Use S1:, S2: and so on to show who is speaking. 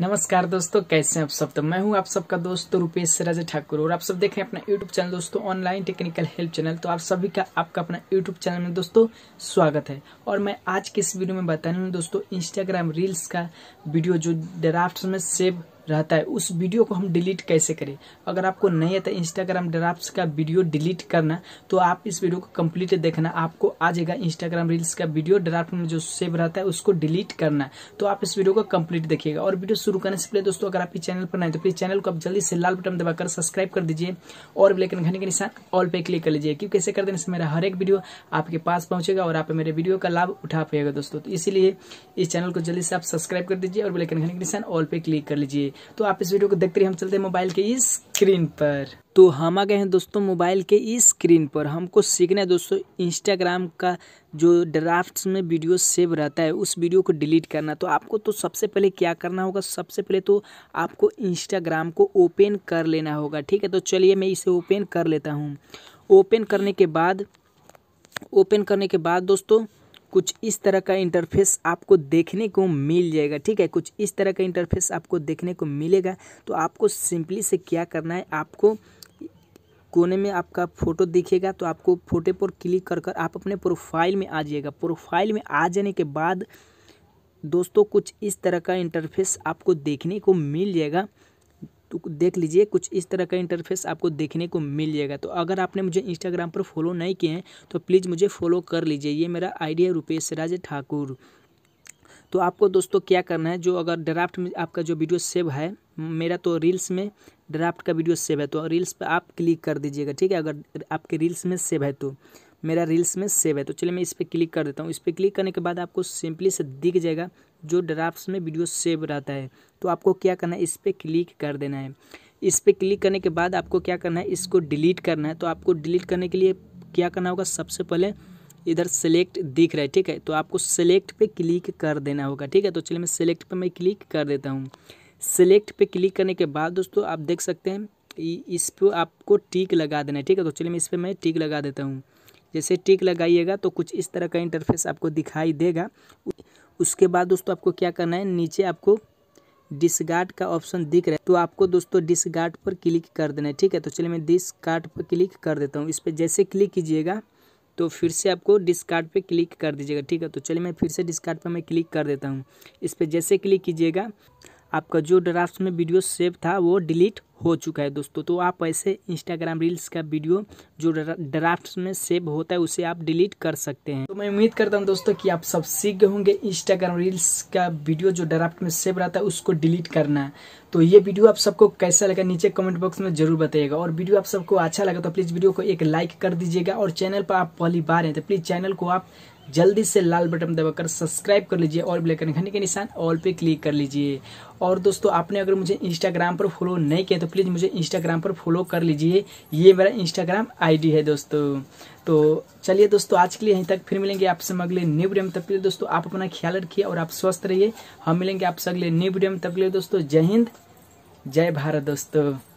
S1: नमस्कार दोस्तों कैसे हैं आप सब तो मैं हूं आप सबका दोस्त रुपेश राज ठाकुर और आप सब देख रहे हैं अपना यूट्यूब चैनल दोस्तों ऑनलाइन टेक्निकल हेल्प चैनल तो आप सभी का आपका अपना यूट्यूब चैनल में दोस्तों स्वागत है और मैं आज के इस वीडियो में बताने दोस्तों इंस्टाग्राम रील्स का वीडियो जो ड्राफ्ट में सेव रहता है उस वीडियो को हम डिलीट कैसे करें अगर आपको नहीं आता इंस्टाग्राम ड्राफ्ट का वीडियो डिलीट करना तो आप इस वीडियो को कम्प्लीट देखना आपको आ जाएगा इंस्टाग्राम रील्स का वीडियो ड्राफ्ट में जो सेव रहता है उसको डिलीट करना तो आप इस वीडियो को कम्प्लीट देखिएगा और वीडियो शुरू करने से पहले दोस्तों अगर आपके चैनल पर नहीं तो प्लीज चैनल को आप जल्दी से लाल बटन दबाकर सब्सक्राइब कर दीजिए और लेकिन घने के निशान ऑल पे क्लिक कर लीजिए क्योंकि ऐसे कर देने से मेरा हर एक वीडियो आपके पास पहुंचेगा और आप मेरे वीडियो का लाभ उठा पाएगा दोस्तों तो इस चैनल को जल्दी से आप सब्सक्राइब कर दीजिए और ब्लैकन घने के निशान ऑल पे क्लिक कर लीजिए तो आप इस वीडियो को देखते रहिए हम चलते हैं मोबाइल इस स्क्रीन पर तो हम आ गए हैं दोस्तों मोबाइल के इस स्क्रीन पर हमको सीखना है दोस्तों इंस्टाग्राम का जो ड्राफ्ट्स में वीडियो सेव रहता है उस वीडियो को डिलीट करना तो आपको तो सबसे पहले क्या करना होगा सबसे पहले तो आपको इंस्टाग्राम को ओपन कर लेना होगा ठीक है तो चलिए मैं इसे ओपन कर लेता हूँ ओपन करने के बाद ओपन करने के बाद दोस्तों कुछ इस तरह का इंटरफेस आपको देखने को मिल जाएगा ठीक है कुछ इस तरह का इंटरफेस आपको देखने को मिलेगा तो आपको सिंपली से क्या करना है आपको कोने में आपका फ़ोटो दिखेगा तो आपको फोटो पर क्लिक कर कर आप अपने प्रोफाइल में आ जाइएगा प्रोफाइल में आ जाने के बाद दोस्तों कुछ इस तरह का इंटरफेस आपको देखने को मिल जाएगा तो देख लीजिए कुछ इस तरह का इंटरफेस आपको देखने को मिल जाएगा तो अगर आपने मुझे इंस्टाग्राम पर फॉलो नहीं किए हैं तो प्लीज़ मुझे फॉलो कर लीजिए ये मेरा आइडिया रुपेश राज ठाकुर तो आपको दोस्तों क्या करना है जो अगर ड्राफ्ट में आपका जो वीडियो सेव है मेरा तो रील्स में ड्राफ्ट का वीडियो सेव है तो रील्स पर आप क्लिक कर दीजिएगा ठीक है अगर आपके रील्स में सेव है तो मेरा रील्स में सेव है तो चलिए मैं इस पर क्लिक कर देता हूँ इस पर क्लिक करने के बाद आपको सिंपली से दिख जाएगा जो ड्राफ्ट में वीडियो सेव रहता है तो आपको क्या करना है इस पर क्लिक कर देना है इस पर क्लिक करने के बाद आपको क्या करना है इसको डिलीट करना है तो आपको डिलीट करने के लिए क्या करना होगा सबसे पहले इधर सेलेक्ट दिख रहा है ठीक है तो आपको सेलेक्ट पे क्लिक कर देना होगा ठीक है तो चलिए मैं सेलेक्ट पे मैं क्लिक कर देता हूँ सेलेक्ट पे क्लिक करने के बाद दोस्तों आप देख सकते हैं इस पर आपको टिक लगा देना है ठीक है तो चलिए मैं इस पर मैं टिक लगा देता हूँ जैसे टिक लगाइएगा तो कुछ इस तरह का इंटरफेस आपको दिखाई देगा उसके बाद दोस्तों आपको क्या करना है नीचे आपको डिसगार्ड का ऑप्शन दिख रहा है तो आपको दोस्तों डिसगार्ड पर क्लिक कर देना है ठीक है तो चलिए मैं डिसकार्ड पर क्लिक कर देता हूँ इस पर जैसे क्लिक कीजिएगा तो फिर से आपको डिस्कार्ड पे क्लिक कर दीजिएगा ठीक है तो चलिए मैं फिर से डिस्कार्ड पे मैं क्लिक कर देता हूँ इस पर जैसे क्लिक कीजिएगा आपका जो ड्राफ्ट में वीडियो सेव था वो डिलीट हो चुका है दोस्तों तो आप ऐसे इंस्टाग्राम रील्स का वीडियो जो ड्राफ्ट में सेव होता है उसे आप डिलीट कर सकते हैं तो मैं उम्मीद करता हूं दोस्तों कि आप सब सीख गए होंगे इंस्टाग्राम रील्स का वीडियो जो ड्राफ्ट में सेव रहता है उसको डिलीट करना तो ये वीडियो आप सबको कैसा लगा नीचे कमेंट बॉक्स में जरूर बताइएगा और वीडियो आप सबको अच्छा लगा तो प्लीज़ वीडियो को एक लाइक कर दीजिएगा और चैनल पर आप पहली बार हैं तो प्लीज़ चैनल को आप जल्दी से लाल बटन दबाकर सब्सक्राइब कर लीजिए और ब्लैक घंटे के निशान ऑल पे क्लिक कर लीजिए और दोस्तों आपने अगर मुझे इंस्टाग्राम पर फॉलो नहीं किया तो प्लीज़ मुझे इंस्टाग्राम पर फॉलो कर लीजिए ये मेरा इंस्टाग्राम आईडी है दोस्तों तो चलिए दोस्तों आज के लिए यहीं तक फिर मिलेंगे आपसे अगले न्यू वीडियो में तब के लिए दोस्तों आप अपना ख्याल रखिए और आप स्वस्थ रहिए हम मिलेंगे आपसे अगले न्यू वीडियो में तब के लिए दोस्तों जय हिंद जय भारत दोस्तों